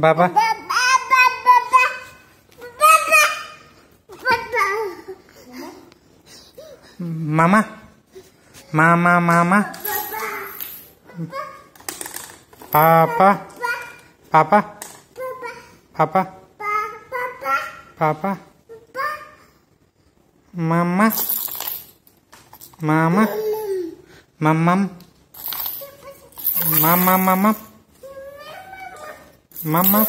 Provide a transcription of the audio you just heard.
baba. Mama. Mama, mama. Papa. Papa. Papa. Papa. Mama. Mama. Mamam. Mama, mama. mama. mamá.